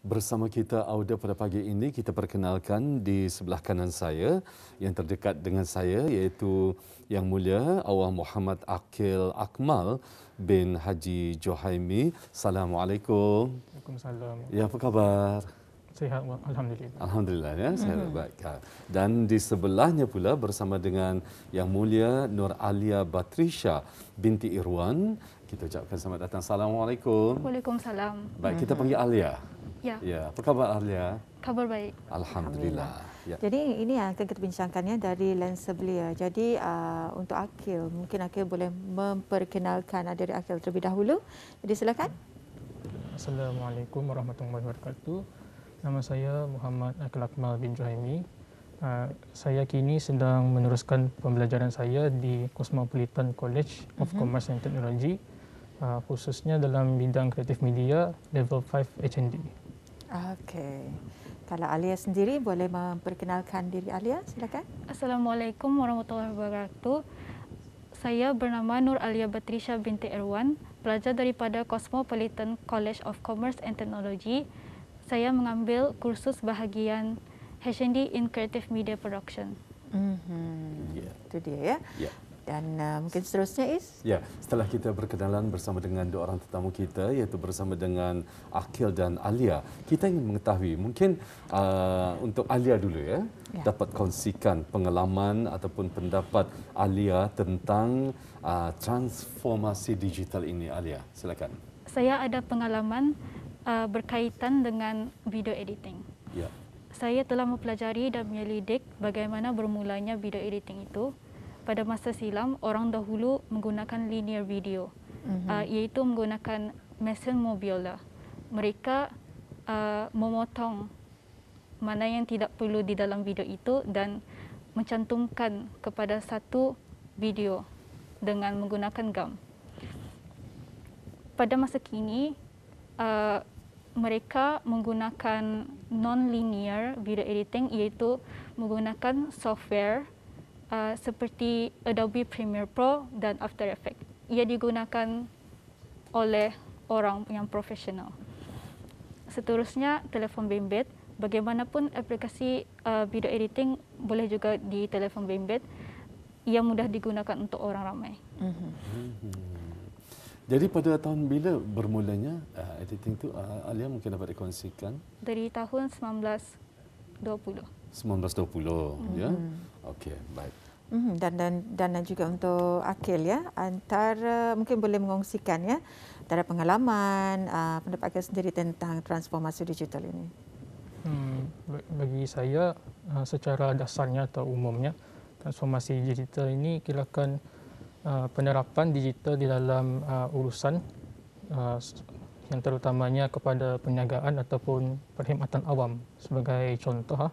Bersama kita Auda pada pagi ini kita perkenalkan di sebelah kanan saya yang terdekat dengan saya iaitu Yang Mulia Awang Muhammad Akil Akmal bin Haji Johaimi. Assalamualaikum. Waalaikumsalam. Ya apa khabar? Sehat, alhamdulillah. Alhamdulillah ya, saya mm-hmm. baik. Ha. Dan di sebelahnya pula bersama dengan Yang Mulia Nur Alia Batrisha binti Irwan kita ucapkan selamat datang. Assalamualaikum. Waalaikumsalam. Baik, kita mhm. panggil Alia. Ya. ya. Apa khabar Alia? Kabar baik. Alhamdulillah. Alhamdulillah. Ya. Jadi ini yang akan kita bincangkan ya, dari lensa belia. Jadi uh, untuk Akil, mungkin Akil boleh memperkenalkan dari Akil terlebih dahulu. Jadi silakan. Assalamualaikum warahmatullahi wabarakatuh. Nama saya Muhammad Akil Akmal bin Juhaimi. Uh, saya kini sedang meneruskan pembelajaran saya di Cosmopolitan College of uh-huh. Commerce and Technology uh, khususnya dalam bidang kreatif media level 5 H&D. Okey. Kalau Alia sendiri boleh memperkenalkan diri Alia, silakan. Assalamualaikum warahmatullahi wabarakatuh. Saya bernama Nur Alia Batrisha binti Erwan, pelajar daripada Cosmopolitan College of Commerce and Technology. Saya mengambil kursus bahagian H&D in Creative Media Production. Mm-hmm. Yeah. Itu dia ya. Yeah dan uh, mungkin seterusnya is ya setelah kita berkenalan bersama dengan dua orang tetamu kita iaitu bersama dengan Akil dan Alia kita ingin mengetahui mungkin uh, untuk Alia dulu ya, ya dapat kongsikan pengalaman ataupun pendapat Alia tentang uh, transformasi digital ini Alia silakan saya ada pengalaman uh, berkaitan dengan video editing ya saya telah mempelajari dan menyelidik bagaimana bermulanya video editing itu pada masa silam orang dahulu menggunakan linear video mm-hmm. uh, iaitu menggunakan mesin mobil lah. Mereka uh, memotong mana yang tidak perlu di dalam video itu dan mencantumkan kepada satu video dengan menggunakan gam. Pada masa kini uh, mereka menggunakan non-linear video editing iaitu menggunakan software uh, seperti Adobe Premiere Pro dan After Effects. Ia digunakan oleh orang yang profesional. Seterusnya, telefon bimbit. Bagaimanapun aplikasi uh, video editing boleh juga di telefon bimbit. Ia mudah digunakan untuk orang ramai. Mhm. Hmm. Jadi pada tahun bila bermulanya uh, editing itu, uh, Alia mungkin dapat dikongsikan? Dari tahun 1920. 1920, mm-hmm. ya? Mhm. Okey, baik. Mm-hmm. Dan dan dan juga untuk Akil ya antara mungkin boleh mengongsikan ya antara pengalaman uh, pendapat Akil sendiri tentang transformasi digital ini. Hmm, bagi saya ah, secara dasarnya atau umumnya transformasi digital ini kirakan uh, ah, penerapan digital di dalam uh, urusan uh, yang terutamanya kepada perniagaan ataupun perkhidmatan awam sebagai contoh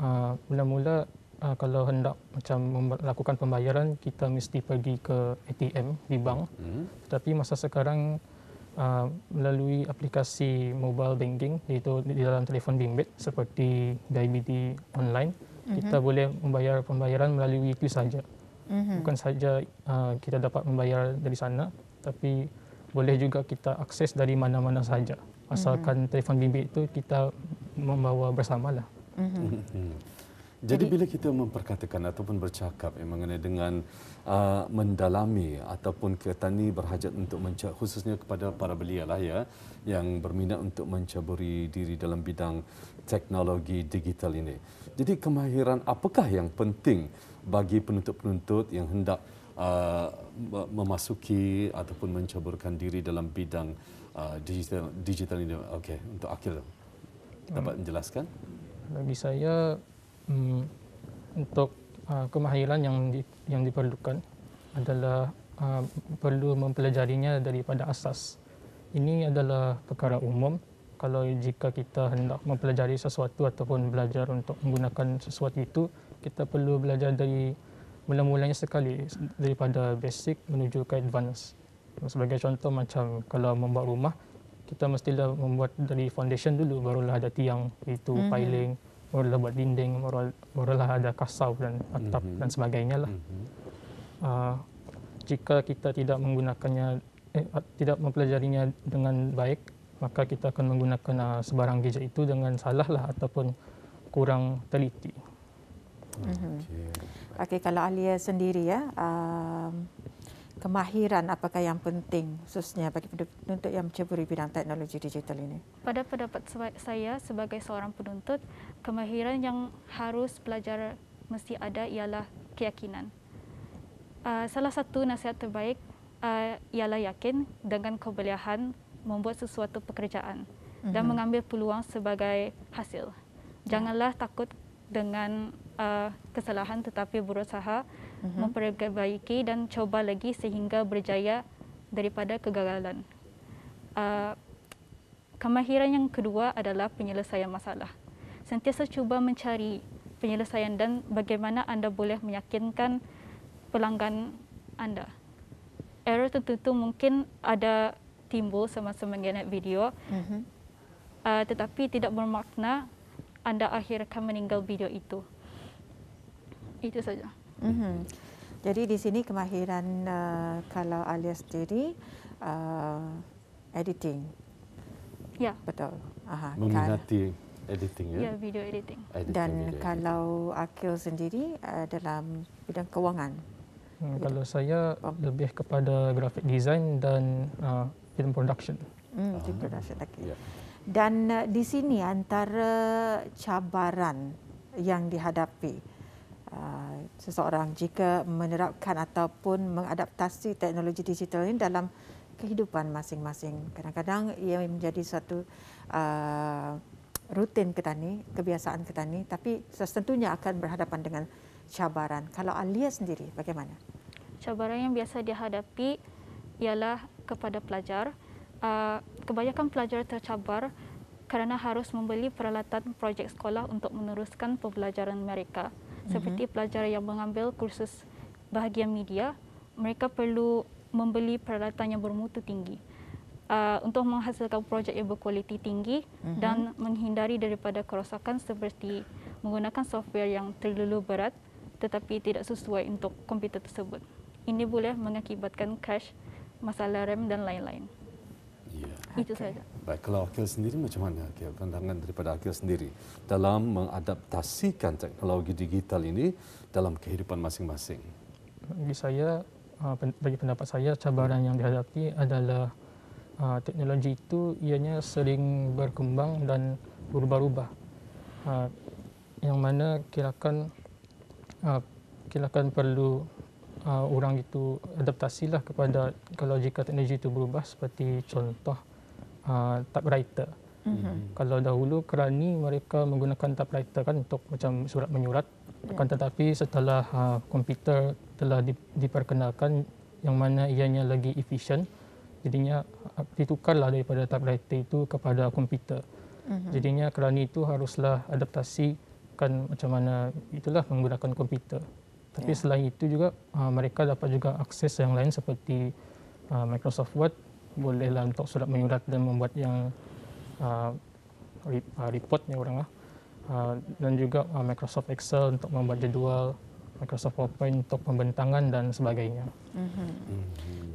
uh, mula-mula uh, kalau hendak macam melakukan pembayaran kita mesti pergi ke ATM di bank. Hmm. Tapi masa sekarang uh, melalui aplikasi mobile banking iaitu di dalam telefon bimbit seperti DBT online mhm. kita mm-hmm. boleh membayar pembayaran melalui itu saja. Mm-hmm. Bukan saja uh, kita dapat membayar dari sana, tapi boleh juga kita akses dari mana-mana saja. Mhm. Asalkan mm-hmm. telefon bimbit itu kita membawa bersamalah. Mm-hmm. Mm-hmm. Jadi bila kita memperkatakan ataupun bercakap eh, mengenai dengan uh, mendalami ataupun kita ini berhajat untuk mencari khususnya kepada para belia lah ya yang berminat untuk mencaburi diri dalam bidang teknologi digital ini. Jadi kemahiran apakah yang penting bagi penuntut-penuntut yang hendak uh, memasuki ataupun mencaburkan diri dalam bidang uh, digital digital ini? Okey, untuk akhir, dapat hmm. menjelaskan? Bagi saya um, untuk uh, kemahiran yang di, yang diperlukan adalah uh, perlu mempelajarinya daripada asas. Ini adalah perkara umum kalau jika kita hendak mempelajari sesuatu ataupun belajar untuk menggunakan sesuatu itu, kita perlu belajar dari mula-mulanya sekali daripada basic menuju ke advance. Sebagai contoh macam kalau membuat rumah, kita mestilah membuat dari foundation dulu barulah ada tiang itu mm-hmm. piling Orang dah buat dinding, orang, orang dah ada kasau dan atap mm-hmm. dan sebagainya lah. Mm-hmm. Uh, jika kita tidak menggunakannya, eh, tidak mempelajarinya dengan baik, maka kita akan menggunakan uh, sebarang gadget itu dengan salah lah ataupun kurang teliti. mm okay, kalau Alia sendiri ya, uh, kemahiran apakah yang penting khususnya bagi penuntut yang menceburi bidang teknologi digital ini? Pada pendapat saya sebagai seorang penuntut, kemahiran yang harus pelajar mesti ada ialah keyakinan. Uh, salah satu nasihat terbaik uh, ialah yakin dengan kebolehan membuat sesuatu pekerjaan mm-hmm. dan mhm. mengambil peluang sebagai hasil. Ya. Janganlah takut dengan uh, kesalahan tetapi berusaha mm-hmm. memperbaiki dan cuba lagi sehingga berjaya daripada kegagalan. Uh, kemahiran yang kedua adalah penyelesaian masalah. Sentiasa cuba mencari penyelesaian dan bagaimana anda boleh meyakinkan pelanggan anda. Error tertentu mungkin ada timbul semasa mengenai video, mm-hmm. uh, tetapi tidak bermakna anda akhirkan meninggal video itu itu saja. Mm-hmm. Jadi di sini kemahiran uh, kalau Alia sendiri uh, editing. Ya. Yeah. Betul. Aha. Meminati editing ya. yeah, video editing. editing Dan video kalau Akil sendiri uh, dalam bidang kewangan. Hmm, kalau saya oh. lebih kepada graphic design dan uh, film production. Mm, film production lagi. Okay. Yeah. Dan uh, di sini antara cabaran yang dihadapi Uh, seseorang jika menerapkan ataupun mengadaptasi teknologi digital ini dalam kehidupan masing-masing. Kadang-kadang ia menjadi suatu uh, rutin ketani, kebiasaan kita ketani tapi tentunya akan berhadapan dengan cabaran. Kalau Alia sendiri bagaimana? Cabaran yang biasa dihadapi ialah kepada pelajar. Uh, kebanyakan pelajar tercabar kerana harus membeli peralatan projek sekolah untuk meneruskan pembelajaran mereka seperti mm-hmm. pelajar yang mengambil kursus bahagian media, mereka perlu membeli peralatan yang bermutu tinggi uh, untuk menghasilkan projek yang berkualiti tinggi mm-hmm. dan menghindari daripada kerosakan seperti menggunakan software yang terlalu berat tetapi tidak sesuai untuk komputer tersebut. Ini boleh mengakibatkan crash, masalah RAM dan lain-lain. Itu saja. Baik, kalau Akil sendiri macam mana Akil? Pandangan daripada Akil sendiri dalam mengadaptasikan teknologi digital ini dalam kehidupan masing-masing. Bagi saya, uh, bagi pendapat saya, cabaran yang dihadapi adalah uh, teknologi itu ianya sering berkembang dan berubah-ubah. Uh, yang mana kirakan kirakan perlu orang itu adaptasilah kepada kalau jika teknologi itu berubah seperti contoh uh, ah, typewriter. Mm-hmm. mm-hmm. Kalau dahulu kerani mereka menggunakan typewriter kan untuk macam surat menyurat. Yeah. Kan tetapi setelah uh, komputer telah di, diperkenalkan yang mana ianya lagi efisien, jadinya ah, ditukarlah daripada typewriter itu kepada komputer. Mm-hmm. Jadinya kerani itu haruslah adaptasi kan macam mana itulah menggunakan komputer. Tapi yeah. selain itu juga uh, mereka dapat juga akses yang lain seperti uh, Microsoft Word bolehlah untuk surat menyurat dan membuat yang uh, uh ni orang lah. Uh, dan juga uh, Microsoft Excel untuk membuat jadual, Microsoft PowerPoint untuk pembentangan dan sebagainya. Mm-hmm.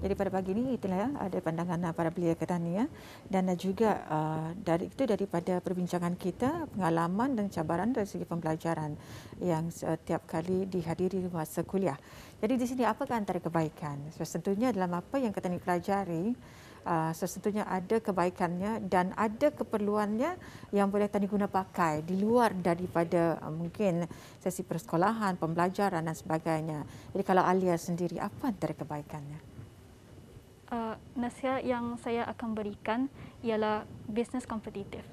Jadi pada pagi ini itulah ya, ada pandangan para belia ketani ya. dan juga uh, dari itu daripada perbincangan kita pengalaman dan cabaran dari segi pembelajaran yang setiap kali dihadiri masa kuliah. Jadi di sini apakah antara kebaikan? So, tentunya dalam apa yang ketani pelajari Ah, sesetulnya ada kebaikannya dan ada keperluannya yang boleh tadi guna pakai di luar daripada ah, mungkin sesi persekolahan, pembelajaran dan sebagainya. Jadi kalau Alia sendiri, apa antara kebaikannya? Uh, nasihat yang saya akan berikan ialah bisnes kompetitif.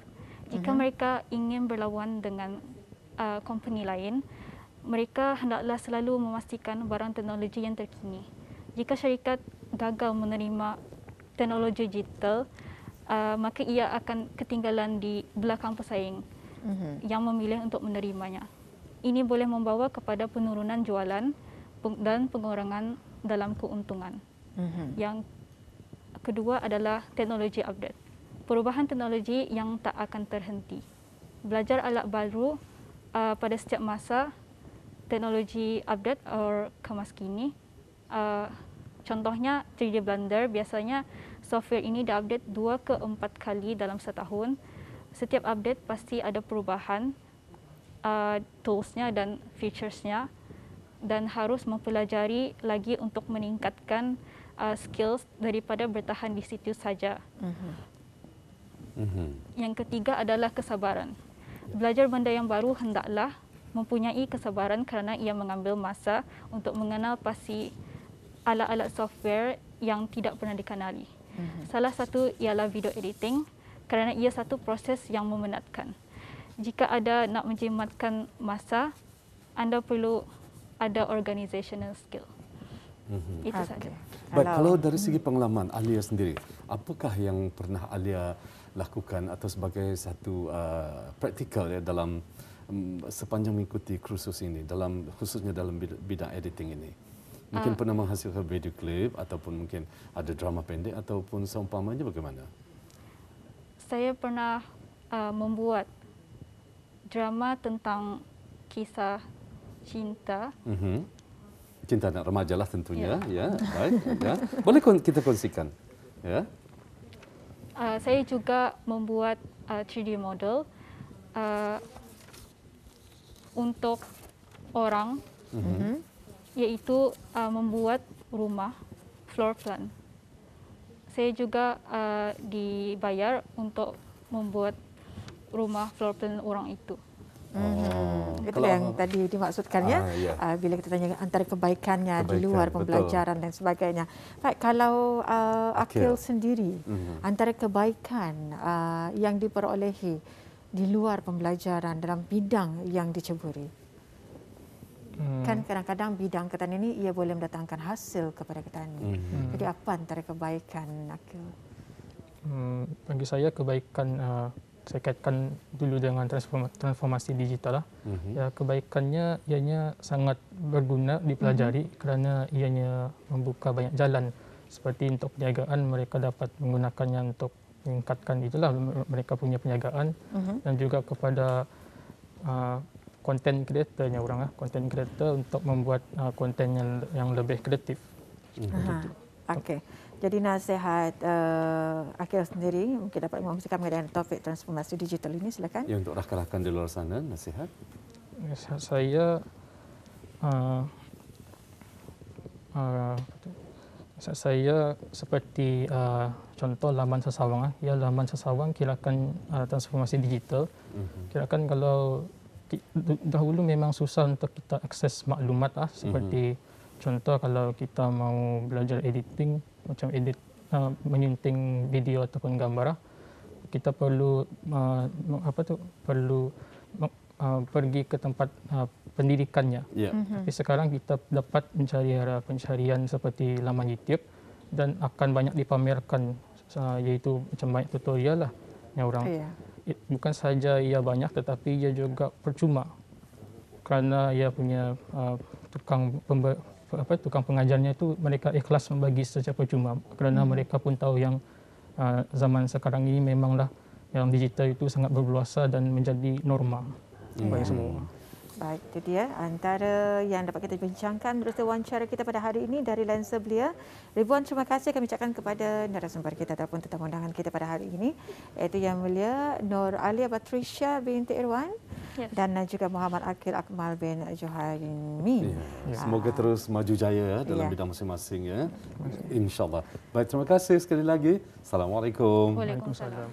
Jika uh-huh. mereka ingin berlawan dengan uh, company lain, mereka hendaklah selalu memastikan barang teknologi yang terkini. Jika syarikat gagal menerima teknologi digital uh, maka ia akan ketinggalan di belakang pesaing uh-huh. yang memilih untuk menerimanya ini boleh membawa kepada penurunan jualan dan pengurangan dalam keuntungan uh-huh. yang kedua adalah teknologi update perubahan teknologi yang tak akan terhenti belajar alat baru uh, pada setiap masa teknologi update or kemaskini uh, contohnya 3D Blender biasanya software ini dah update dua ke empat kali dalam setahun. Setiap update pasti ada perubahan uh, toolsnya dan featuresnya dan harus mempelajari lagi untuk meningkatkan uh, skills daripada bertahan di situ saja. Mm-hmm. Yang ketiga adalah kesabaran. Belajar benda yang baru hendaklah mempunyai kesabaran kerana ia mengambil masa untuk mengenal pasti alat-alat software yang tidak pernah dikenali hmm Salah satu ialah video editing kerana ia satu proses yang memenatkan. Jika ada nak menjimatkan masa, anda perlu ada organisational skill. Mm-hmm. Itu okay. saja. Baik, kalau dari segi pengalaman Alia sendiri, apakah yang pernah Alia lakukan atau sebagai satu uh, praktikal ya dalam um, sepanjang mengikuti kursus ini dalam khususnya dalam bidang editing ini? mungkin hmm. pernah menghasilkan video klip ataupun mungkin ada drama pendek ataupun seumpamanya bagaimana? Saya pernah uh, membuat drama tentang kisah cinta. Mm-hmm. Cinta anak remaja lah tentunya. Ya. Ya. Baik. ya. Boleh kita kongsikan? Ya. Uh, saya juga membuat uh, ah, 3D model uh, untuk orang mm-hmm yaitu uh, membuat rumah floor plan. Saya juga uh, dibayar untuk membuat rumah floor plan orang itu. Hmm. hmm. Itu yang tadi dimaksudkan ya. Uh, uh, bila kita tanya antara kebaikannya Kebaikan, di luar pembelajaran betul. dan sebagainya. Baik, kalau uh, Akil okay. sendiri mm-hmm. antara kebaikan uh, yang diperolehi di luar pembelajaran dalam bidang yang diceburi. Hmm. Kan kadang-kadang bidang ketan ini ia boleh mendatangkan hasil kepada ketani. Hmm. Jadi apa antara kebaikan Nakil? Hmm, bagi saya kebaikan uh, saya kaitkan dulu dengan transformasi, transformasi digital lah. Hmm. Ya kebaikannya ianya sangat berguna dipelajari hmm. kerana ianya membuka banyak jalan seperti untuk perniagaan mereka dapat menggunakannya untuk meningkatkan itulah mereka punya perniagaan uh-huh. dan juga kepada uh, Konten creator nya orang lah content creator untuk membuat uh, yang yang lebih kreatif. Hmm. Okey. Jadi nasihat uh, eh, Akhil sendiri mungkin dapat memastikan mengenai topik transformasi digital ini silakan. Ya untuk rakan-rakan di luar sana nasihat. Nasihat saya uh, uh, nasihat saya seperti uh, contoh laman sesawang ah. ya laman sesawang kirakan uh, transformasi digital. Mhm. Kirakan kalau dahulu memang susah untuk kita akses maklumat lah seperti mm-hmm. contoh kalau kita mau belajar editing macam edit uh, menyunting video ataupun gambar lah, kita perlu uh, apa tu perlu uh, pergi ke tempat uh, pendidikannya yeah. mm-hmm. tapi sekarang kita dapat mencari arah pencarian seperti laman YouTube dan akan banyak dipamerkan uh, iaitu macam banyak tutorial lah yang orang yeah bukan saja ia banyak tetapi ia juga percuma kerana ia punya uh, tukang pembe- apa tukang pengajarnya itu mereka ikhlas membagi secara percuma kerana hmm. mereka pun tahu yang uh, zaman sekarang ini memanglah yang digital itu sangat berluasa dan menjadi norma hmm. bagi semua. Baik, itu dia antara yang dapat kita bincangkan berita wawancara kita pada hari ini dari lensa belia. Ribuan terima kasih kami ucapkan kepada narasumber kita ataupun tetamu undangan kita pada hari ini. Iaitu yang belia Nur Alia Patricia binti Irwan yes. dan juga Muhammad Akil Akmal bin Johaimi. Ya. Ah. Semoga terus maju jaya dalam ya. bidang masing-masing. Ya. InsyaAllah. Baik, terima kasih sekali lagi. Assalamualaikum. Waalaikumsalam.